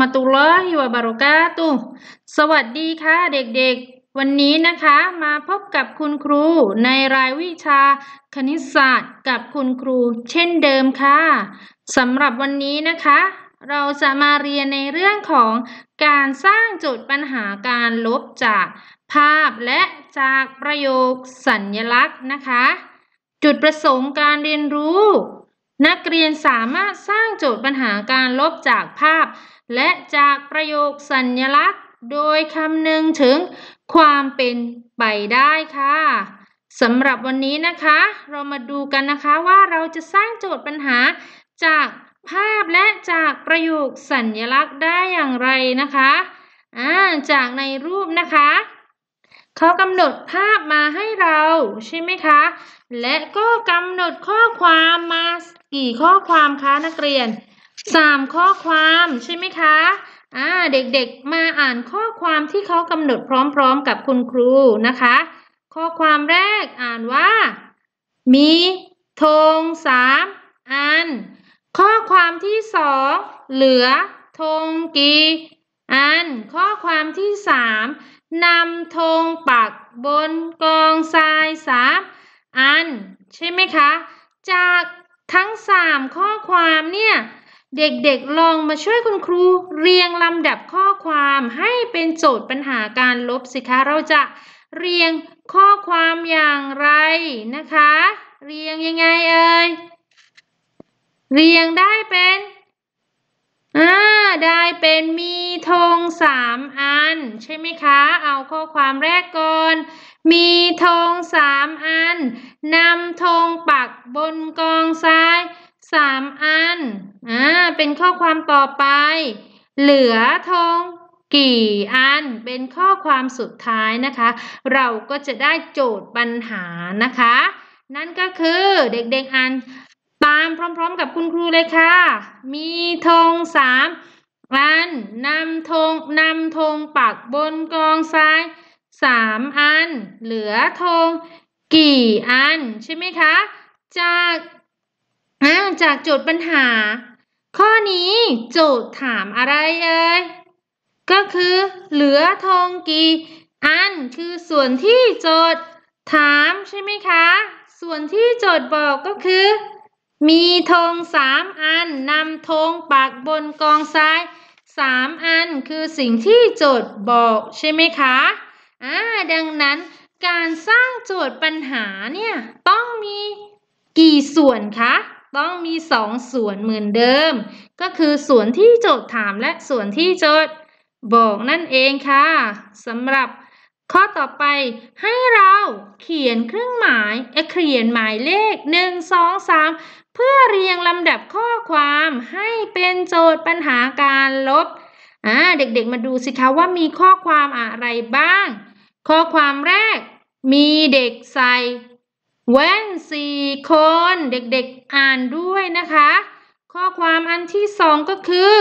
มะตุลลอฮิวะบารอกาตุสวัสดีค่ะเด็กๆ วันนี้นะคะ มาพบกับคุณครูในรายวิชาคณิตศาสตร์ กับคุณครูเช่นเดิมค่ะสำหรับวันนี้นะคะ เราจะมาเรียนในเรื่องของการสร้างจุดปัญหาการลบจากภาพและจากประโยคสัญญลักษณ์นะคะ จุดประสงค์การเรียนรู้ นักเรียนสามารถสร้างโจทย์ปัญหาการลบจากภาพและจากประโยคสัญญลักษณ์โดยคำนึงถึงความเป็นไปได้ค่ะสำหรับวันนี้นะคะ เรามาดูกันนะคะว่าเราจะสร้างโจทย์ปัญหา จากภาพและจากประโยคสัญญลักษณ์ได้อย่างไรนะคะอ่าจากในรูปนะคะเขากำหนดภาพมาให้เราใช่ไหมคะและก็กำหนดข้อความมากี่ข้อความคะนักเรียนสามข้อความใช่ไหมคะ อ่า เด็กๆ มาอ่านข้อความที่เขากำหนดพร้อมๆกับคุณครูนะคะ ข้อความแรกอ่านว่า มีธงสามอัน ข้อความที่สองเหลือธงกี่อัน ข้อความที่สามนำธงปักบนกองทรายสามอันใช่ไหมคะ จากทั้งสามข้อความเนี่ยเด็กๆลองมาช่วยคุณครู เรียงลำดับข้อความให้เป็นโจทย์ปัญหาการลบสิคะ เราจะเรียงข้อความอย่างไรนะคะ เรียงยังไงเอ่ย เรียงได้เป็น อ่า ได้เป็นมีธงสามอัน ใช่ไหมคะ เอาข้อความแรกก่อน มีธงสามอันนำธงปักบนกองทรายสามอัน อ่า เป็นข้อความต่อไป เหลือธงกี่อัน เป็นข้อความสุดท้ายนะคะ เราก็จะได้โจทย์ปัญหานะคะ นั่นก็คือเด็กๆอ่านตามพร้อมๆกับคุณครูเลยค่ะ มีธงสามอัน นำธงนำธงปักบนกองทรายสามอัน เหลือธงกี่อัน ใช่ไหมคะ จากอาจากโจทย์ปัญหา ข้อนี้โจทย์ถามอะไรเอ่ยก็คือเหลือทองกี่ อันคือส่วนที่โจทย์ถามใช่ไหมคะ ส่วนที่โจทย์บอกก็คือ มีธงสามอันนำธงปักบนกองทรายสามอันคือสิ่งที่โจทย์บอกใช่ไหมคะอ่าดังนั้นการสร้างโจทย์ปัญหาเนี่ยต้องมีกี่ส่วนคะต้องมีสองส่วนเหมือนเดิม ก็คือส่วนที่โจทย์ถามและส่วนที่โจทย์บอกนั่นเองค่ะสำหรับข้อต่อไปให้เราเขียนเครื่องหมายเขียนหมายเลข 1 2 3 เพื่อเรียงลำดับข้อความให้เป็นโจทย์ปัญหาการลบอ่าเด็กๆมาดูสิคะว่ามีข้อความอะไรบ้าง ข้อความแรกมีเด็กใส่แว่นสี่คนเด็กๆอ่านด้วยนะคะ ข้อความอันที่สองก็คือ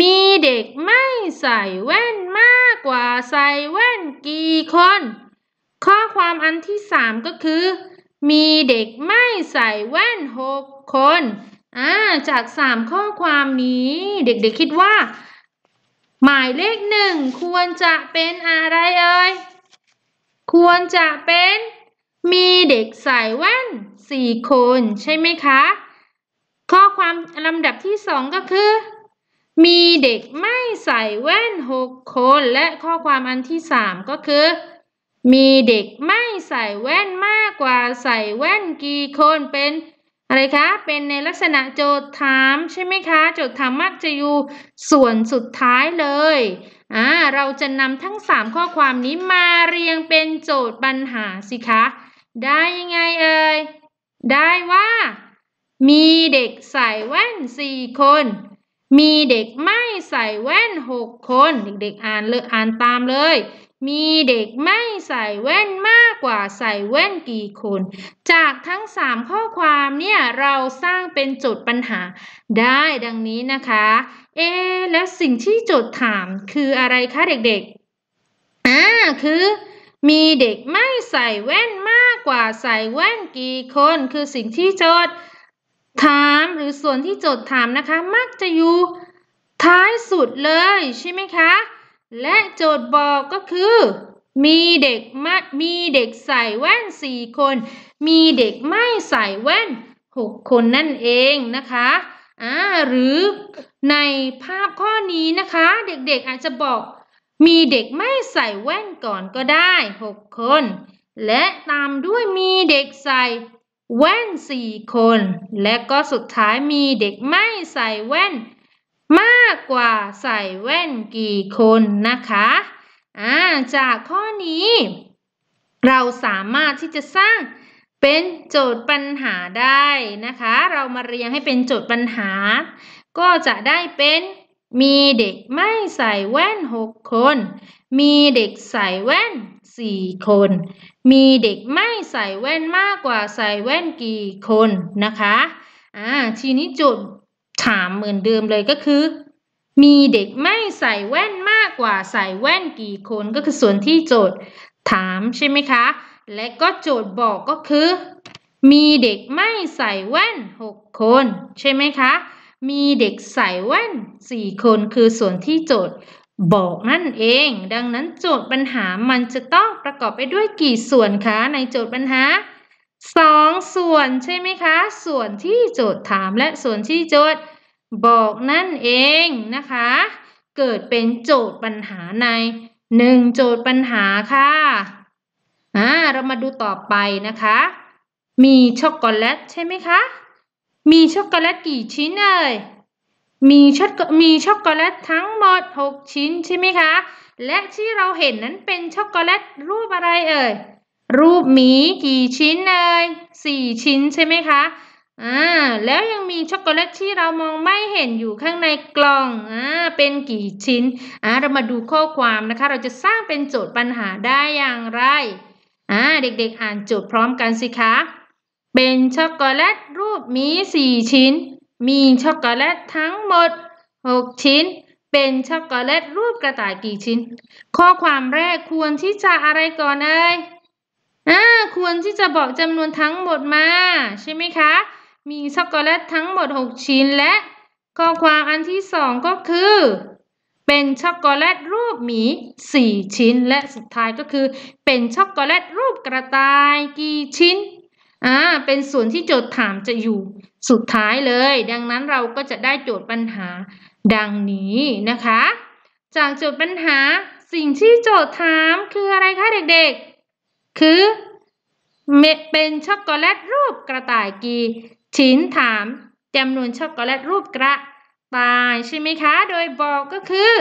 มีเด็กไม่ใส่แว่นมากกว่าใส่แว่นกี่คน ข้อความอันที่สามก็คือ มีเด็กไม่ใส่แว่นหกคนาจากสามข้อความนี้ เด็กๆคิดว่า หมายเลขหนึ่งควรจะเป็นอะไรเอ่ยควรจะเป็นมีเด็กใส่แว่นสี่คนใช่ไหมคะข้อความลำดับที่สองก็คือ มีเด็กไม่ใส่แว่นหกคน และข้อความอันที่สามก็คือ มีเด็กไม่ใส่แว่นมากกว่าใส่แว่นกี่คนเป็นอะไรคะเป็นในลักษณะโจทย์ถามใช่ไหมคะโจทย์ถามมักจะอยู่ส่วนสุดท้ายเลยอ่าเราจะนำทั้งสามข้อความนี้มาเรียงเป็นโจทย์ปัญหาสิคะได้ยังไงเอ่ยได้ว่า มีเด็กใส่แว่นสี่คน มีเด็กไม่ใส่แว่นหกคน เด็กๆ อ่านเลยอ่านตามเลย มีเด็กไม่ใส่แว่นมากกว่าใส่แว่นกี่คน จากทั้งสามข้อความเนี่ยเราสร้างเป็นโจทย์ปัญหาได้ดังนี้นะคะเอแล้วสิ่งที่โจทย์ถามคืออะไรคะเด็กๆอ่าคือมีเด็กไม่ใส่แว่นมากกว่าใส่แว่นกี่คน คือสิ่งที่โจทย์ถามหรือส่วนที่โจทย์ถามนะคะมักจะอยู่ท้ายสุดเลยใช่ไหมคะ และโจทย์บอกก็คือมีเด็กมมีเด็กใส่แว่นสี่คน มีเด็กไม่ใส่แว่นหกคนนั่นเองนะคะอ่าหรือในภาพข้อนี้นะคะเด็กๆอาจจะบอกมีเด็กไม่ใส่แว่นก่อนก็ได้หกคน และตามด้วยมีเด็กใส่แว่นสี่คน และก็สุดท้ายมีเด็กไม่ใส่แว่น มากกว่าใส่แว่นกี่คนนะคะอ่าจากข้อนี้ เราสามารถที่จะสร้างเป็นโจทย์ปัญหาได้นะคะ เรามาเรียงให้เป็นโจทย์ปัญหา ก็จะได้เป็นมีเด็กไม่ใส่แว่นหกคน มีเด็กใส่แว่นสี่คน มีเด็กไม่ใส่แว่นมากกว่าใส่แว่นกี่คนนะคะ อ่า ทีนี้โจทย์ถามเหมือนเดิมเลยก็คือ มีเด็กไม่ใส่แว่นมากกว่าใส่แว่นกี่คน ก็คือส่วนที่โจทย์ถามใช่ไหมคะ และก็โจทย์บอกก็คือ มีเด็กไม่ใส่แว่นหกคน ใช่ไหมคะมีเด็กใส่แว่นสี่คนคือส่วนที่โจทย์บอกนั่นเอง ดังนั้นโจทย์ปัญหามันจะต้องประกอบไปด้วยกี่ส่วนคะในโจทย์ปัญหาสองส่วนใช่ไหมคะส่วนที่โจทย์ถามและส่วนที่โจทย์บอกนั่นเองนะคะ เกิดเป็นโจทย์ปัญหาในหนึ่งโจทย์ปัญหาค่ะอ่าเรามาดูต่อไปนะคะมีช็อกโกแลตใช่ไหมคะมีช็อกโกแลตกี่ชิ้นเอ่ยมีช็อกมีช็อกโกแลต ทั้งหมด 6 ชิ้นใช่ไหมคะ และที่เราเห็นนั้นเป็นช็อกโกแลต รูปอะไรเอ่ย รูปหมีกี่ชิ้นเอ่ยสี่ชิ้นใช่ไหมคะ อ่า แล้วยังมีช็อกโกแลตที่เรามองไม่เห็นอยู่ข้างในกล่อง อ่า เป็นกี่ชิ้น อ่าเรามาดูข้อความนะคะ เราจะสร้างเป็นโจทย์ปัญหาได้อย่างไร อ่า เด็กๆ อ่านโจทย์พร้อมกันสิคะเป็นช็อกโกแลตรูปหมีสี่ชิ้น มีช็อกโกแลตทั้งหมดหกชิ้น เป็นช็อกโกแลตรูปกระต่ายกี่ชิ้น ข้อความแรกควรที่จะอะไรก่อนเอ่ยอ่า ควรที่จะบอกจำนวนทั้งหมดมา ใช่ไหมคะ มีช็อกโกแลตทั้งหมด 6 ชิ้นและข้อความอันที่สองก็คือ เป็นช็อกโกแลตรูปหมี 4 ชิ้น และสุดท้ายก็คือ เป็นช็อกโกแลตรูปกระต่ายกี่ชิ้นอ่า เป็นส่วนที่โจทย์ถามจะอยู่สุดท้ายเลย ดังนั้นเราก็จะได้โจทย์ปัญหาดังนี้นะคะ จากโจทย์ปัญหาสิ่งที่โจทย์ถามคืออะไรคะเด็กๆ คือเป็นช็อกโกแลตรูปกระต่ายกี่ชิ้นถามจำนวนช็อกโกแลตรูปกระต่ายใช่ไหมคะ โดยบอกก็คือ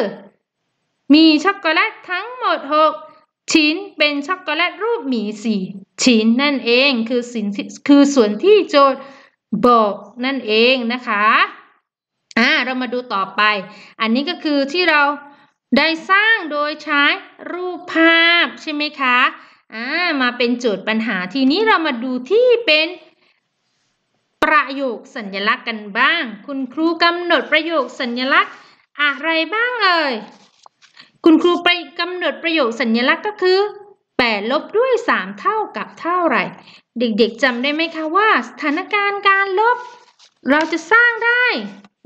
มีช็อกโกแลตทั้งหมด 6ชิ้นเป็นช็อกโกแลตรูป หมีสี่ชิ้นนั่นเองคือสินคือส่วนที่โจทย์บอกนั่นเองนะคะ อ่า เรามาดูต่อไป อันนี้ก็คือที่เราได้สร้างโดยใช้รูปภาพ ใช่ไหมคะ อ่ามาเป็นโจทย์ปัญหา ทีนี้เรามาดูที่เป็น ประโยคสัญลักษณ์กันบ้าง คุณครูกำหนดประโยคสัญลักษณ์อะไรบ้างเอ่ยคุณครูไปกำหนดประโยคสัญลักษณ์ก็คือ8ลบด้วย 3 เท่ากับเท่าไหร่ เด็กๆจำได้ไหมคะว่า สถานการณ์การลบเราจะสร้างได้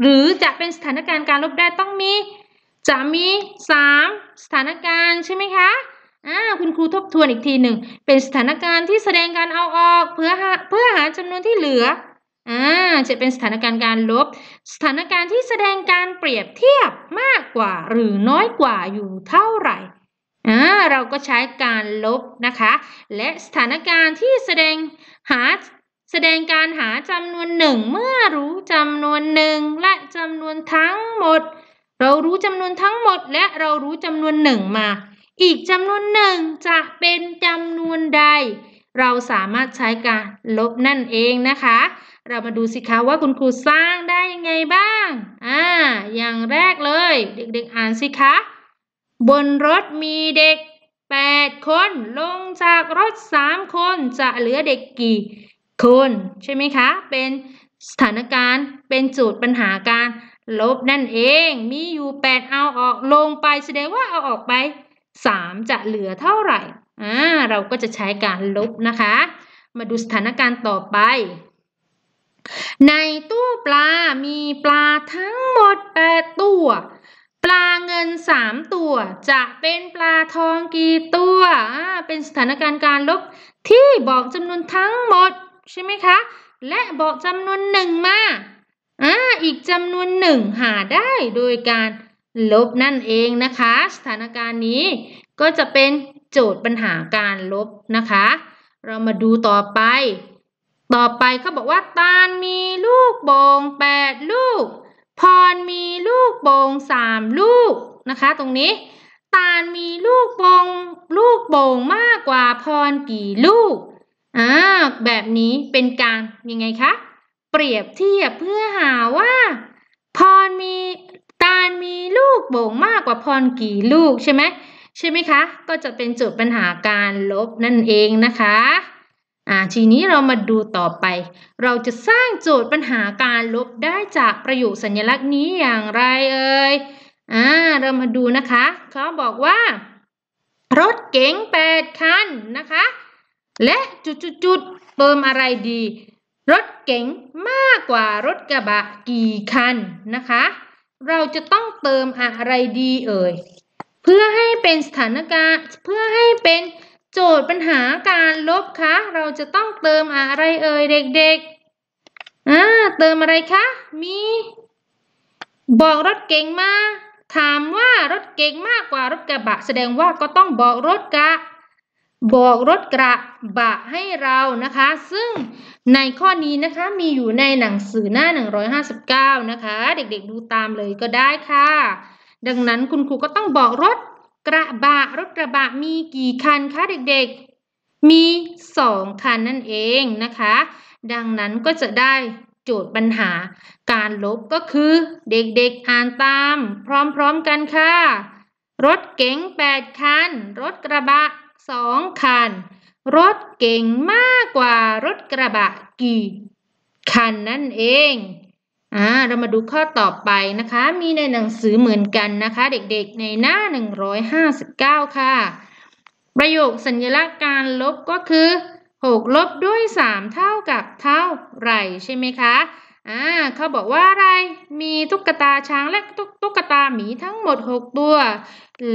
หรือจะเป็นสถานการณ์การลบได้ต้องมีจะมี 3 สถานการณ์ใช่ไหมคะอ่าคุณครูทบทวนอีกทีหนึ่งเป็นสถานการณ์ที่แสดงการเอาออกเพื่อเพื่อหาจำนวนที่เหลืออ่าจะเป็นสถานการณ์การลบ สถานการณ์ที่แสดงการเปรียบเทียบมากกว่า หรือน้อยกว่าอยู่เท่าไหร่อ่าเรา ก็ใช้การลบนะคะและสถานการณ์ที่แสดงหา แสดงการหาจำนวนหนึ่งเมื่อรู้จำนวนหนึ่งและจำนวนทั้งหมด เรารู้จำนวนทั้งหมด และเรารู้จำนวนหนึ่งมา อีกจำนวนหนึ่งจะเป็นจำนวนใดเราสามารถใช้การลบนั่นเองนะคะ เรามาดูสิคะว่าคุณครูสร้างได้ยังไงบ้าง อ่า อย่างแรกเลย เด็กๆอ่านสิคะ บนรถมีเด็ก 8 คน ลงจากรถ 3 คน จะเหลือเด็กกี่ คน ใช่ไหมคะ เป็นสถานการณ์ เป็นจุดปัญหาการลบนั่นเอง มีอยู่ 8 เอาออกลงไปแสดงว่าเอาออกไป 3 จะเหลือเท่าไหร่อ่าเราก็จะใช้การลบนะคะมาดูสถานการณ์ต่อไป ในตู้ปลามีปลาทั้งหมดแปดตัว ปลาเงินสามตัว จะเป็นปลาทองกี่ตัวอ่าเป็นสถานการณ์การลบที่บอกจำนวนทั้งหมดใช่ไหมคะและบอกจำนวนหนึ่งมาอ่าอีกจำนวนหนึ่งหาได้โดยการลบนั่นเองนะคะสถานการณ์นี้ก็จะเป็นโจทย์ปัญหาการลบนะคะ เรามาดูต่อไป ต่อไปเขาบอกว่า ตาลมีลูกโป่งแปดลูกพรมีลูกโป่งสามลูกนะคะตรงนี้ ตาลมีลูกโป่งลูกโป่งมากกว่าพรกี่ลูกอ่าแบบนี้เป็นการยังไงคะเปรียบเทียบเพื่อหาว่าพรมีตาลมีลูกโป่งมากกว่าพรกี่ลูกใช่ไหมใช่ไหมคะ ก็จะเป็นโจทย์ปัญหาการลบนั่นเองนะคะ อ่า ทีนี้เรามาดูต่อไป เราจะสร้างโจทย์ปัญหาการลบได้จากประโยคสัญลักษณ์นี้อย่างไรเอ่ย อ่า เรามาดูนะคะ เขาบอกว่า รถเก๋ง 8 คันนะคะ และจุดๆเติมอะไรดี รถเก๋งมากกว่ารถกระบะกี่คันนะคะ เราจะต้องเติมอะไรดีเอ่ยพื่อให้เป็นสถานการณ์เพื่อให้เป็นโจทย์ปัญหาการลบคะเราจะต้องเติมอะไรเอ่ยเด็กๆอ่าเติมอะไรคะมี บอกรถเก่งมาถามว่ารถเก่งมากกว่ารถกระบะแสดงว่าก็ต้องบอกรถกระบอกรถกระบะให้เรานะคะ ซึ่งในข้อนี้นะคะมีอยู่ในหนังสือหน้า 159นะคะ เด็กๆดูตามเลยก็ได้ค่ะดังนั้นคุณครูก็ต้องบอกรถกระบะรถกระบะมีกี่คันคะเด็กๆ มีสองคันนั่นเองนะคะ ดังนั้นก็จะได้โจทย์ปัญหาการลบก็คือเด็กๆอ่านตาม พร้อมๆกันค่ะ รถเก๋ง8คันรถกระบะ2คัน รถเก๋งมากกว่ารถกระบะกี่ คันนั่นเอง่าเรามาดูข้อต่อไปนะคะ มีในหนังสือเหมือนกันนะคะ เด็กๆ ในหน้า 159 ค่ะ ประโยคสัญลักษณ์การลบก็คือ 6 ลบด้วย 3 เท่ากับเท่าไรใช่ไหมคะ อ่า เขาบอกว่าอะไร มีตุ๊กตาช้างและตุ๊กตาหมีทั้งหมด 6 ตัว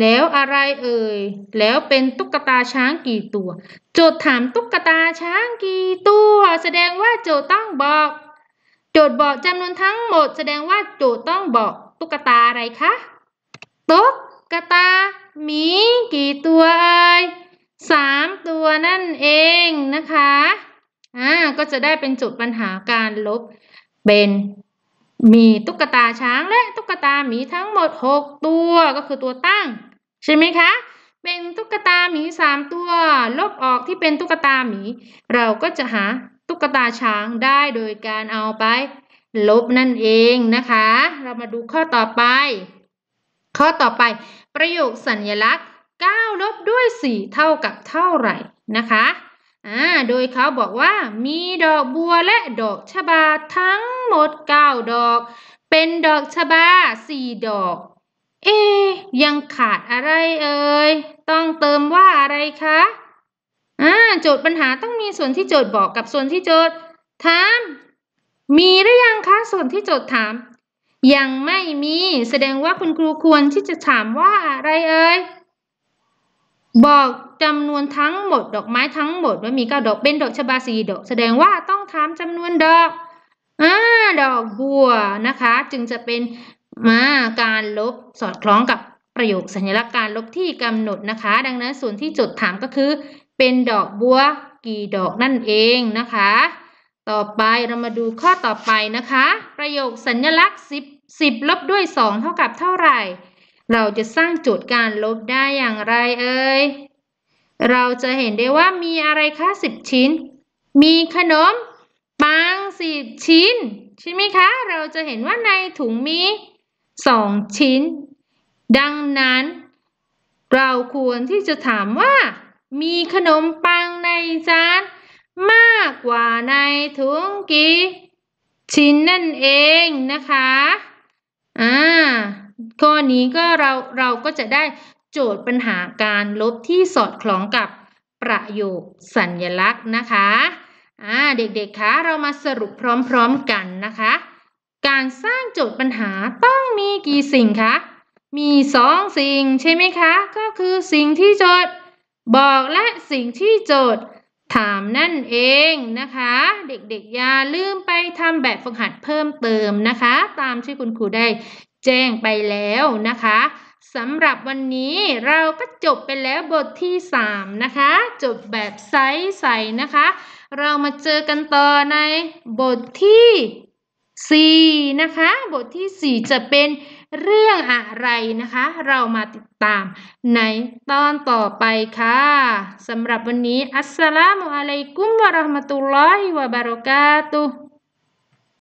แล้วอะไรเอ่ย แล้วเป็นตุ๊กตาช้างกี่ตัว โจทย์ถามตุ๊กตาช้างกี่ตัว แสดงว่าโจทย์ต้องบอกโจทย์บอกจำนวนทั้งหมด แสดงว่าโจทย์ต้องบอกตุ๊กตาอะไรคะตุ๊กตาหมีกี่ตัวเอ่ยสามตัว นั่นเองนะคะอ่าก็จะได้เป็นจุดปัญหาการลบเป็นมีตุ๊กตาช้างและ ตุ๊กตาหมีทั้งหมดหกตัวก็คือตัวตั้งใช่ไหมคะเป็นตุ๊กตาหมีสามตัว ลบออกที่เป็นตุ๊กตาหมี เราก็จะหาตุ๊กตาช้างได้โดยการเอาไป ลบนั่นเองนะคะ เรามาดูข้อต่อไป ข้อต่อไป ประโยคสัญญลักษณ์9 ลบด้วย 4 เท่ากับเท่าไหร่นะคะอ่าโดยเขาบอกว่ามีดอกบัวและดอกชบาทั้งหมด 9 ดอก เป็นดอกชบา 4 ดอก เอยังขาดอะไรเอ่ยต้องเติมว่าอะไรคะโจทย์ปัญหาต้องมีส่วนที่โจทย์บอกกับส่วนที่โจทย์ถาม มีหรือยัง คะ ส่วนที่โจทย์ถาม ยังไม่มีแสดงว่าคุณครูควรที่จะถามว่าอะไรเอ่ยบอกจำนวนทั้งหมดดอกไม้ทั้งหมดว่ามีเก้าดอกเป็นดอกชบาสีดอก แสดงว่าต้องถามจำนวนดอกอดอกบัวนะคะ จึงจะเป็นมาการลบสอดคล้องกับประโยคสัญลักษณ์การลบที่กำหนดนะคะ ดังนั้นส่วนที่จดถามก็คือเป็นดอกบัวกี่ดอกนั่นเองนะคะ ต่อไปเรามาดูข้อต่อไปนะคะ ประโยคสัญลักษณ์10 10 ลบด้วย 2 เท่ากับเท่าไหร่ เราจะสร้างโจทย์การลบได้อย่างไรเอ่ยเราจะเห็นได้ว่ามีอะไรคะ10 ชิ้น มีขนมปัง10 ชิ้นใช่ไหมคะ เราจะเห็นว่าในถุงมี 2 ชิ้น ดังนั้น เราควรที่จะถามว่ามีขนมปังในจาน มากกว่าในถุงกี่ชิ้นนั่นเองนะคะ อ่า ข้อนี้ก็เราเราก็จะได้โจทย์ปัญหาการลบที่สอดคล้องกับประโยคสัญลักษณ์นะคะ อ่า เด็กๆคะเรามาสรุปพร้อมๆกันนะคะ การสร้างโจทย์ปัญหาต้องมีกี่สิ่งคะ มีสองสิ่งใช่ไหมคะ ก็คือสิ่งที่โจทย์บอกและสิ่งที่โจทย์ถามนั่นเองนะคะ เด็กๆอย่าลืมไปทำแบบฝึกหัดเพิ่มเติมนะคะ ตามที่คุณครูได้แจ้งไปแล้วนะคะสำหรับวันนี้เราก็จบไปแล้วบทที่ 3 นะคะ จบแบบไซส์ใสนะคะ เรามาเจอกันต่อในบทที่ 4 นะคะ บทที่ 4 จะเป็นเรื่องอะไรนะคะ เรามาติดตามในตอนต่อไปค่ะสำหรับวันนี้อัสสลามุอะลัยกุมวะราะห์มะตุลลอฮิวะบารอกาตุ